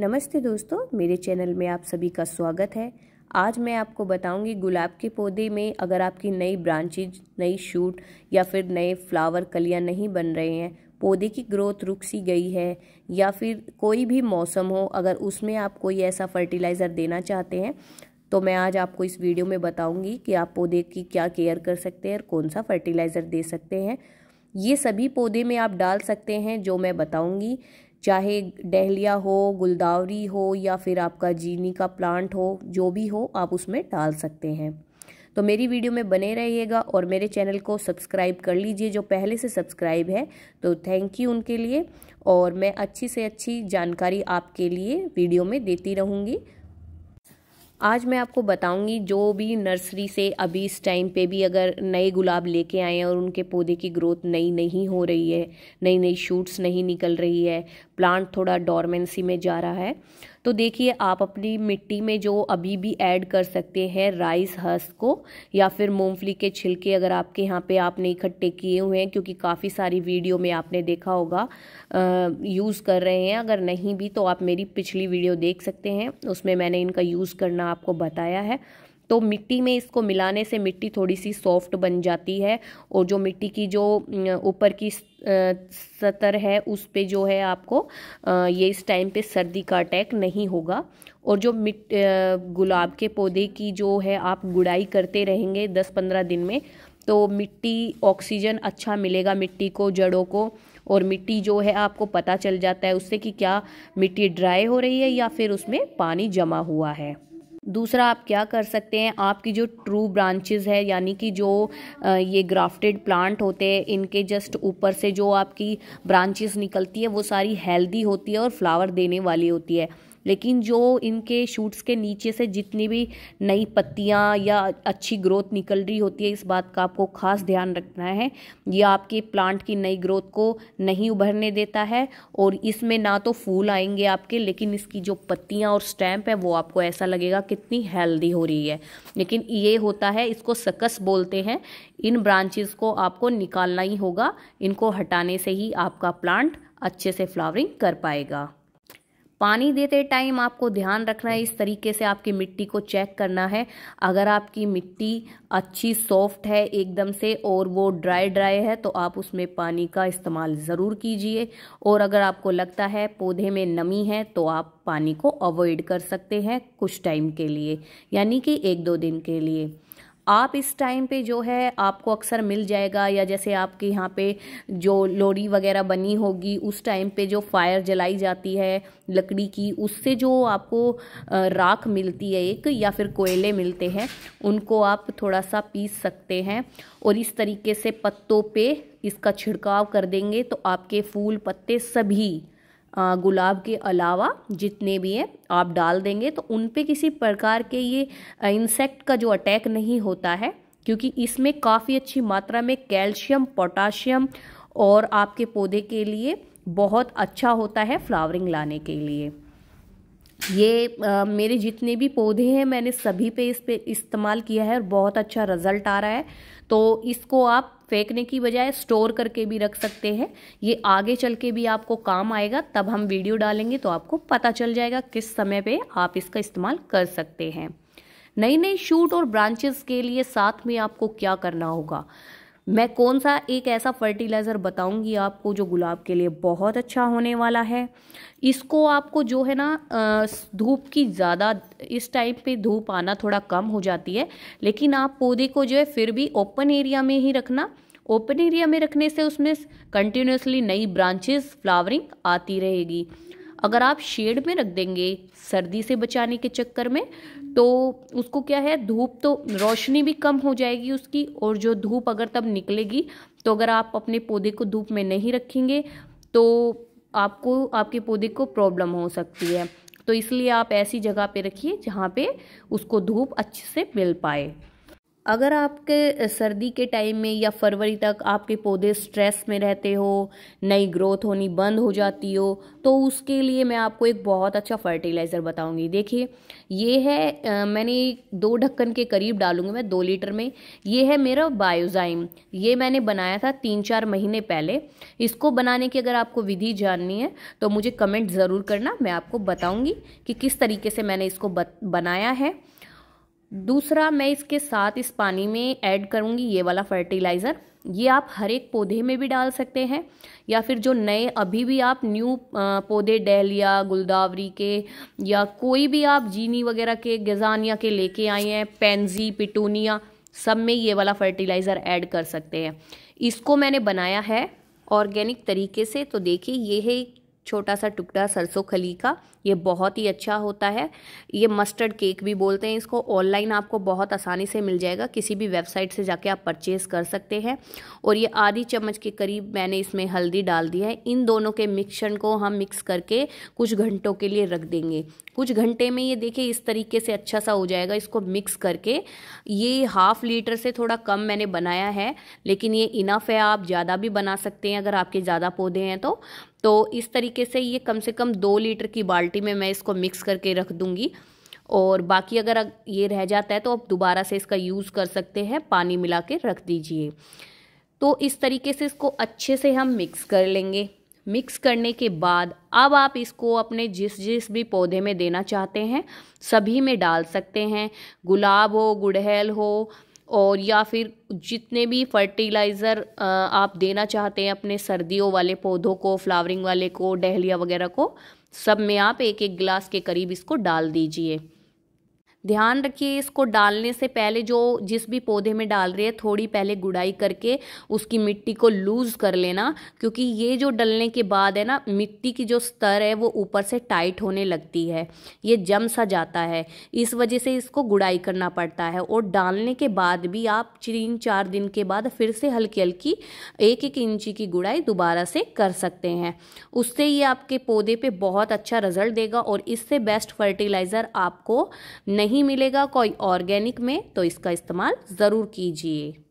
नमस्ते दोस्तों मेरे चैनल में आप सभी का स्वागत है आज मैं आपको बताऊंगी गुलाब के पौधे में अगर आपकी नई ब्रांचेज नई शूट या फिर नए फ्लावर कलियां नहीं बन रहे हैं पौधे की ग्रोथ रुक सी गई है या फिर कोई भी मौसम हो अगर उसमें आप कोई ऐसा फर्टिलाइज़र देना चाहते हैं तो मैं आज आपको इस वीडियो में बताऊंगी कि आप पौधे की क्या केयर कर सकते हैं और कौन सा फर्टिलाइज़र दे सकते हैं ये सभी पौधे में आप डाल सकते हैं जो मैं बताऊंगी चाहे डहलिया हो गुलदावरी हो या फिर आपका जीनी का प्लांट हो जो भी हो आप उसमें डाल सकते हैं तो मेरी वीडियो में बने रहिएगा और मेरे चैनल को सब्सक्राइब कर लीजिए जो पहले से सब्सक्राइब है तो थैंक यू उनके लिए और मैं अच्छी से अच्छी जानकारी आपके लिए वीडियो में देती रहूँगी आज मैं आपको बताऊंगी जो भी नर्सरी से अभी इस टाइम पे भी अगर नए गुलाब लेके आए हैं और उनके पौधे की ग्रोथ नई नहीं हो रही है नई नई शूट्स नहीं निकल रही है प्लांट थोड़ा डॉर्मेंसी में जा रहा है तो देखिए आप अपनी मिट्टी में जो अभी भी ऐड कर सकते हैं राइस हस्क को या फिर मूंगफली के छिलके अगर आपके यहाँ पे आपने इकट्ठे किए हुए हैं क्योंकि काफ़ी सारी वीडियो में आपने देखा होगा यूज़ कर रहे हैं अगर नहीं भी तो आप मेरी पिछली वीडियो देख सकते हैं उसमें मैंने इनका यूज़ करना आपको बताया है तो मिट्टी में इसको मिलाने से मिट्टी थोड़ी सी सॉफ्ट बन जाती है और जो मिट्टी की जो ऊपर की सतर है उस पे जो है आपको ये इस टाइम पे सर्दी का अटैक नहीं होगा और जो मिट गुलाब के पौधे की जो है आप गुड़ाई करते रहेंगे दस पंद्रह दिन में तो मिट्टी ऑक्सीजन अच्छा मिलेगा मिट्टी को जड़ों को और मिट्टी जो है आपको पता चल जाता है उससे कि क्या मिट्टी ड्राई हो रही है या फिर उसमें पानी जमा हुआ है दूसरा आप क्या कर सकते हैं आपकी जो ट्रू ब्रांचेज है यानी कि जो ये ग्राफ्टेड प्लांट होते हैं इनके जस्ट ऊपर से जो आपकी ब्रांचेस निकलती है वो सारी हेल्दी होती है और फ्लावर देने वाली होती है लेकिन जो इनके शूट्स के नीचे से जितनी भी नई पत्तियाँ या अच्छी ग्रोथ निकल रही होती है इस बात का आपको खास ध्यान रखना है ये आपके प्लांट की नई ग्रोथ को नहीं उभरने देता है और इसमें ना तो फूल आएंगे आपके लेकिन इसकी जो पत्तियाँ और स्टैम्प है वो आपको ऐसा लगेगा कितनी हेल्दी हो रही है लेकिन ये होता है इसको सकस बोलते हैं इन ब्रांचेस को आपको निकालना ही होगा इनको हटाने से ही आपका प्लांट अच्छे से फ्लावरिंग कर पाएगा पानी देते टाइम आपको ध्यान रखना है इस तरीके से आपकी मिट्टी को चेक करना है अगर आपकी मिट्टी अच्छी सॉफ्ट है एकदम से और वो ड्राई ड्राई है तो आप उसमें पानी का इस्तेमाल ज़रूर कीजिए और अगर आपको लगता है पौधे में नमी है तो आप पानी को अवॉइड कर सकते हैं कुछ टाइम के लिए यानी कि एक दो दिन के लिए आप इस टाइम पे जो है आपको अक्सर मिल जाएगा या जैसे आपके यहाँ पे जो लोरी वगैरह बनी होगी उस टाइम पे जो फायर जलाई जाती है लकड़ी की उससे जो आपको राख मिलती है एक या फिर कोयले मिलते हैं उनको आप थोड़ा सा पीस सकते हैं और इस तरीके से पत्तों पे इसका छिड़काव कर देंगे तो आपके फूल पत्ते सभी गुलाब के अलावा जितने भी हैं आप डाल देंगे तो उन पे किसी प्रकार के ये इंसेक्ट का जो अटैक नहीं होता है क्योंकि इसमें काफ़ी अच्छी मात्रा में कैल्शियम पोटाशियम और आपके पौधे के लिए बहुत अच्छा होता है फ्लावरिंग लाने के लिए ये आ, मेरे जितने भी पौधे हैं मैंने सभी पे इस पे इस्तेमाल किया है और बहुत अच्छा रिजल्ट आ रहा है तो इसको आप फेंकने की बजाय स्टोर करके भी रख सकते हैं ये आगे चल के भी आपको काम आएगा तब हम वीडियो डालेंगे तो आपको पता चल जाएगा किस समय पे आप इसका इस्तेमाल कर सकते हैं नई नई शूट और ब्रांचेस के लिए साथ में आपको क्या करना होगा मैं कौन सा एक ऐसा फर्टिलाइज़र बताऊंगी आपको जो गुलाब के लिए बहुत अच्छा होने वाला है इसको आपको जो है ना धूप की ज़्यादा इस टाइम पे धूप आना थोड़ा कम हो जाती है लेकिन आप पौधे को जो है फिर भी ओपन एरिया में ही रखना ओपन एरिया में रखने से उसमें कंटिन्यूसली नई ब्रांचेस फ्लावरिंग आती रहेगी अगर आप शेड में रख देंगे सर्दी से बचाने के चक्कर में तो उसको क्या है धूप तो रोशनी भी कम हो जाएगी उसकी और जो धूप अगर तब निकलेगी तो अगर आप अपने पौधे को धूप में नहीं रखेंगे तो आपको आपके पौधे को प्रॉब्लम हो सकती है तो इसलिए आप ऐसी जगह पे रखिए जहाँ पे उसको धूप अच्छे से मिल पाए अगर आपके सर्दी के टाइम में या फरवरी तक आपके पौधे स्ट्रेस में रहते हो नई ग्रोथ होनी बंद हो जाती हो तो उसके लिए मैं आपको एक बहुत अच्छा फर्टिलाइज़र बताऊंगी देखिए ये है आ, मैंने दो ढक्कन के करीब डालूंगी मैं दो लीटर में ये है मेरा बायोजाइम ये मैंने बनाया था तीन चार महीने पहले इसको बनाने की अगर आपको विधि जाननी है तो मुझे कमेंट ज़रूर करना मैं आपको बताऊँगी कि किस तरीके से मैंने इसको बनाया है दूसरा मैं इसके साथ इस पानी में ऐड करूँगी ये वाला फर्टिलाइज़र ये आप हर एक पौधे में भी डाल सकते हैं या फिर जो नए अभी भी आप न्यू पौधे डहलिया गुलदावरी के या कोई भी आप जीनी वगैरह के गजानिया के लेके आए हैं पेंजी पिटूनिया सब में ये वाला फर्टिलाइज़र ऐड कर सकते हैं इसको मैंने बनाया है ऑर्गेनिक तरीके से तो देखिए ये है छोटा सा टुकड़ा सरसों खली का ये बहुत ही अच्छा होता है ये मस्टर्ड केक भी बोलते हैं इसको ऑनलाइन आपको बहुत आसानी से मिल जाएगा किसी भी वेबसाइट से जाके आप परचेज़ कर सकते हैं और ये आधी चम्मच के करीब मैंने इसमें हल्दी डाल दी है इन दोनों के मिक्सण को हम मिक्स करके कुछ घंटों के लिए रख देंगे कुछ घंटे में ये देखिए इस तरीके से अच्छा सा हो जाएगा इसको मिक्स करके ये हाफ लीटर से थोड़ा कम मैंने बनाया है लेकिन ये इनफ है आप ज़्यादा भी बना सकते हैं अगर आपके ज़्यादा पौधे हैं तो तो इस तरीके से ये कम से कम दो लीटर की बाल्टी में मैं इसको मिक्स करके रख दूँगी और बाकी अगर ये रह जाता है तो आप दोबारा से इसका यूज़ कर सकते हैं पानी मिला के रख दीजिए तो इस तरीके से इसको अच्छे से हम मिक्स कर लेंगे मिक्स करने के बाद अब आप इसको अपने जिस जिस भी पौधे में देना चाहते हैं सभी में डाल सकते हैं गुलाब हो गुड़हल हो और या फिर जितने भी फर्टिलाइज़र आप देना चाहते हैं अपने सर्दियों वाले पौधों को फ्लावरिंग वाले को डहलिया वगैरह को सब में आप एक एक गिलास के करीब इसको डाल दीजिए ध्यान रखिए इसको डालने से पहले जो जिस भी पौधे में डाल रहे हैं थोड़ी पहले गुड़ाई करके उसकी मिट्टी को लूज कर लेना क्योंकि ये जो डलने के बाद है ना मिट्टी की जो स्तर है वो ऊपर से टाइट होने लगती है ये जम सा जाता है इस वजह से इसको गुड़ाई करना पड़ता है और डालने के बाद भी आप तीन चार दिन के बाद फिर से हल्की हल्की एक एक इंची की गुड़ाई दोबारा से कर सकते हैं उससे ये आपके पौधे पे बहुत अच्छा रिजल्ट देगा और इससे बेस्ट फर्टिलाइज़र आपको नहीं नहीं मिलेगा कोई ऑर्गेनिक में तो इसका इस्तेमाल ज़रूर कीजिए